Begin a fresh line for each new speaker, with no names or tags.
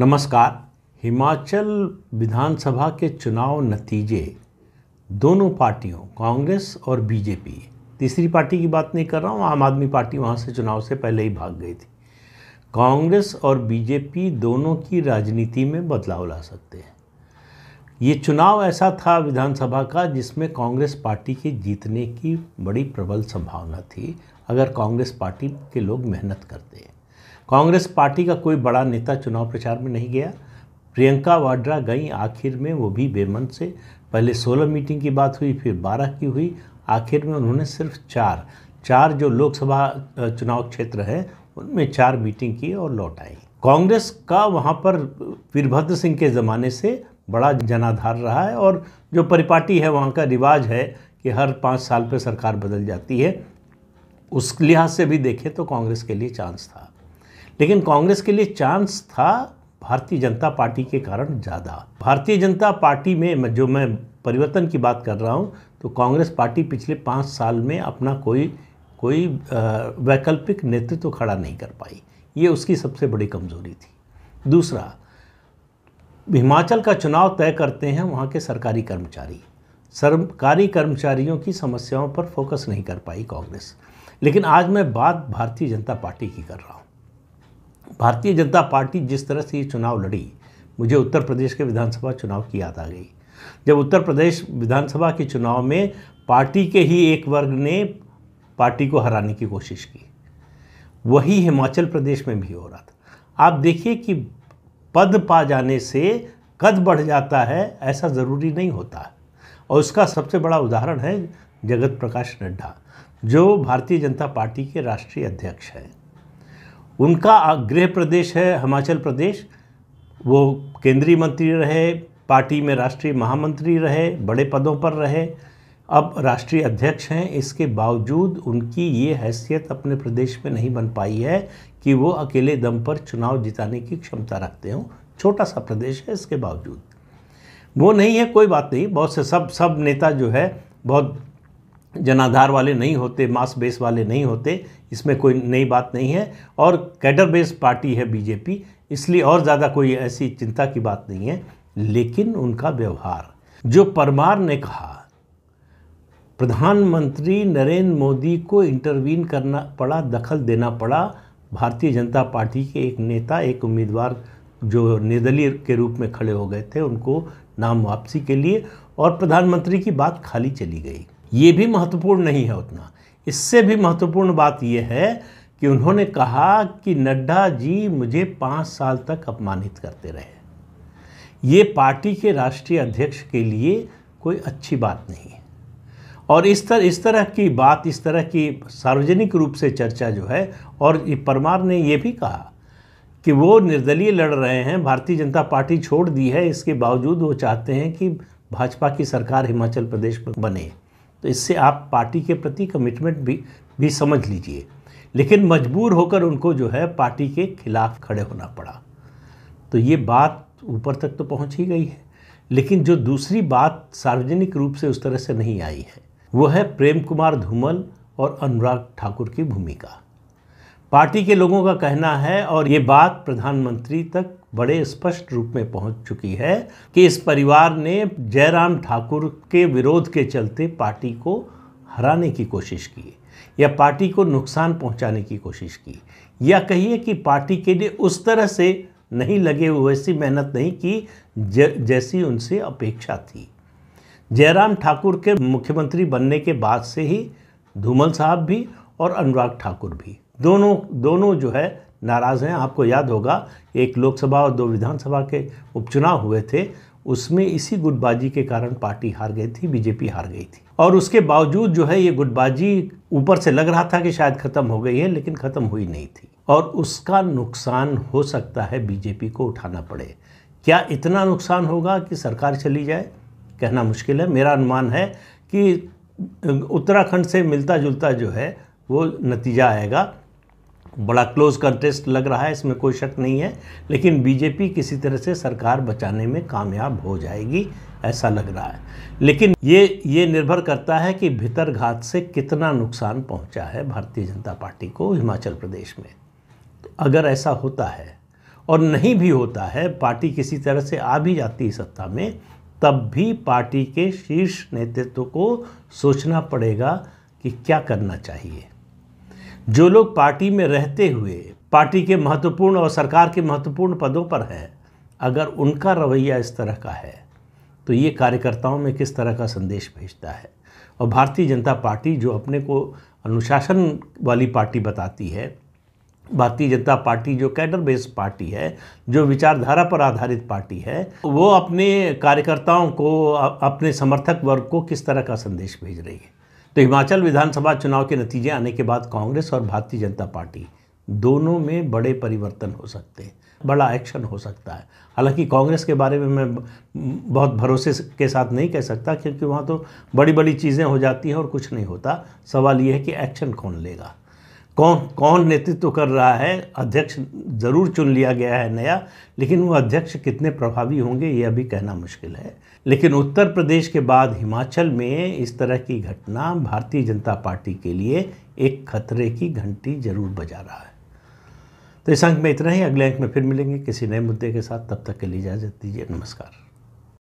नमस्कार हिमाचल विधानसभा के चुनाव नतीजे दोनों पार्टियों कांग्रेस और बीजेपी तीसरी पार्टी की बात नहीं कर रहा हूँ आम आदमी पार्टी वहाँ से चुनाव से पहले ही भाग गई थी कांग्रेस और बीजेपी दोनों की राजनीति में बदलाव ला सकते हैं ये चुनाव ऐसा था विधानसभा का जिसमें कांग्रेस पार्टी के जीतने की बड़ी प्रबल संभावना थी अगर कांग्रेस पार्टी के लोग मेहनत करते हैं कांग्रेस पार्टी का कोई बड़ा नेता चुनाव प्रचार में नहीं गया प्रियंका वाड्रा गई आखिर में वो भी बेमन से पहले सोलह मीटिंग की बात हुई फिर बारह की हुई आखिर में उन्होंने सिर्फ चार चार जो लोकसभा चुनाव क्षेत्र हैं उनमें चार मीटिंग की और लौट आई कांग्रेस का वहाँ पर वीरभद्र सिंह के ज़माने से बड़ा जनाधार रहा है और जो परिपाटी है वहाँ का रिवाज है कि हर पाँच साल पर सरकार बदल जाती है उस लिहाज से भी देखें तो कांग्रेस के लिए चांस था लेकिन कांग्रेस के लिए चांस था भारतीय जनता पार्टी के कारण ज़्यादा भारतीय जनता पार्टी में जो मैं परिवर्तन की बात कर रहा हूँ तो कांग्रेस पार्टी पिछले पाँच साल में अपना कोई कोई वैकल्पिक नेतृत्व तो खड़ा नहीं कर पाई ये उसकी सबसे बड़ी कमजोरी थी दूसरा हिमाचल का चुनाव तय करते हैं वहाँ के सरकारी कर्मचारी सरकारी कर्मचारियों की समस्याओं पर फोकस नहीं कर पाई कांग्रेस लेकिन आज मैं बात भारतीय जनता पार्टी की कर रहा हूँ भारतीय जनता पार्टी जिस तरह से ये चुनाव लड़ी मुझे उत्तर प्रदेश के विधानसभा चुनाव की याद आ गई जब उत्तर प्रदेश विधानसभा के चुनाव में पार्टी के ही एक वर्ग ने पार्टी को हराने की कोशिश की वही हिमाचल प्रदेश में भी हो रहा था आप देखिए कि पद पा जाने से कद बढ़ जाता है ऐसा ज़रूरी नहीं होता और उसका सबसे बड़ा उदाहरण है जगत प्रकाश नड्डा जो भारतीय जनता पार्टी के राष्ट्रीय अध्यक्ष हैं उनका गृह प्रदेश है हिमाचल प्रदेश वो केंद्रीय मंत्री रहे पार्टी में राष्ट्रीय महामंत्री रहे बड़े पदों पर रहे अब राष्ट्रीय अध्यक्ष हैं इसके बावजूद उनकी ये हैसियत अपने प्रदेश में नहीं बन पाई है कि वो अकेले दम पर चुनाव जिताने की क्षमता रखते हों छोटा सा प्रदेश है इसके बावजूद वो नहीं है कोई बात नहीं बहुत से सब सब नेता जो है बहुत जनाधार वाले नहीं होते मास बेस वाले नहीं होते इसमें कोई नई बात नहीं है और कैडर बेस पार्टी है बीजेपी इसलिए और ज़्यादा कोई ऐसी चिंता की बात नहीं है लेकिन उनका व्यवहार जो परमार ने कहा प्रधानमंत्री नरेंद्र मोदी को इंटरवीन करना पड़ा दखल देना पड़ा भारतीय जनता पार्टी के एक नेता एक उम्मीदवार जो निर्दलीय के रूप में खड़े हो गए थे उनको नाम वापसी के लिए और प्रधानमंत्री की बात खाली चली गई ये भी महत्वपूर्ण नहीं है उतना इससे भी महत्वपूर्ण बात यह है कि उन्होंने कहा कि नड्डा जी मुझे पाँच साल तक अपमानित करते रहे ये पार्टी के राष्ट्रीय अध्यक्ष के लिए कोई अच्छी बात नहीं है और इस तरह इस तरह की बात इस तरह की सार्वजनिक रूप से चर्चा जो है और परमार ने ये भी कहा कि वो निर्दलीय लड़ रहे हैं भारतीय जनता पार्टी छोड़ दी है इसके बावजूद वो चाहते हैं कि भाजपा की सरकार हिमाचल प्रदेश में बने तो इससे आप पार्टी के प्रति कमिटमेंट भी भी समझ लीजिए लेकिन मजबूर होकर उनको जो है पार्टी के खिलाफ खड़े होना पड़ा तो ये बात ऊपर तक तो पहुंच ही गई है लेकिन जो दूसरी बात सार्वजनिक रूप से उस तरह से नहीं आई है वो है प्रेम कुमार धूमल और अनुराग ठाकुर की भूमिका पार्टी के लोगों का कहना है और ये बात प्रधानमंत्री तक बड़े स्पष्ट रूप में पहुंच चुकी है कि इस परिवार ने जयराम ठाकुर के विरोध के चलते पार्टी को हराने की कोशिश की या पार्टी को नुकसान पहुंचाने की कोशिश की या कहिए कि पार्टी के लिए उस तरह से नहीं लगे हुए वैसी मेहनत नहीं की ज, जैसी उनसे अपेक्षा थी जयराम ठाकुर के मुख्यमंत्री बनने के बाद से ही धूमल साहब भी और अनुराग ठाकुर भी दोनों दोनों जो है नाराज़ हैं आपको याद होगा एक लोकसभा और दो विधानसभा के उपचुनाव हुए थे उसमें इसी गुटबाजी के कारण पार्टी हार गई थी बीजेपी हार गई थी और उसके बावजूद जो है ये गुटबाजी ऊपर से लग रहा था कि शायद ख़त्म हो गई है लेकिन ख़त्म हुई नहीं थी और उसका नुकसान हो सकता है बीजेपी को उठाना पड़े क्या इतना नुकसान होगा कि सरकार चली जाए कहना मुश्किल है मेरा अनुमान है कि उत्तराखंड से मिलता जुलता जो है वो नतीजा आएगा बड़ा क्लोज कंटेस्ट लग रहा है इसमें कोई शक नहीं है लेकिन बीजेपी किसी तरह से सरकार बचाने में कामयाब हो जाएगी ऐसा लग रहा है लेकिन ये ये निर्भर करता है कि भीतरघात से कितना नुकसान पहुंचा है भारतीय जनता पार्टी को हिमाचल प्रदेश में तो अगर ऐसा होता है और नहीं भी होता है पार्टी किसी तरह से आ भी जाती है सत्ता में तब भी पार्टी के शीर्ष नेतृत्व को सोचना पड़ेगा कि क्या करना चाहिए जो लोग पार्टी में रहते हुए पार्टी के महत्वपूर्ण और सरकार के महत्वपूर्ण पदों पर हैं अगर उनका रवैया इस तरह का है तो ये कार्यकर्ताओं में किस तरह का संदेश भेजता है और भारतीय जनता पार्टी जो अपने को अनुशासन वाली पार्टी बताती है भारतीय जनता पार्टी जो कैडर बेस्ड पार्टी है जो विचारधारा पर आधारित पार्टी है वो अपने कार्यकर्ताओं को अपने समर्थक वर्ग को किस तरह का संदेश भेज रही है तो हिमाचल विधानसभा चुनाव के नतीजे आने के बाद कांग्रेस और भारतीय जनता पार्टी दोनों में बड़े परिवर्तन हो सकते हैं बड़ा एक्शन हो सकता है हालांकि कांग्रेस के बारे में मैं बहुत भरोसे के साथ नहीं कह सकता क्योंकि वहाँ तो बड़ी बड़ी चीज़ें हो जाती हैं और कुछ नहीं होता सवाल ये है कि एक्शन कौन लेगा कौन कौन नेतृत्व कर रहा है अध्यक्ष जरूर चुन लिया गया है नया लेकिन वो अध्यक्ष कितने प्रभावी होंगे ये अभी कहना मुश्किल है लेकिन उत्तर प्रदेश के बाद हिमाचल में इस तरह की घटना भारतीय जनता पार्टी के लिए एक खतरे की घंटी जरूर बजा रहा है तो इस अंक में इतना ही अगले अंक में फिर मिलेंगे किसी नए मुद्दे के साथ तब तक के लिए इजाज़त दीजिए नमस्कार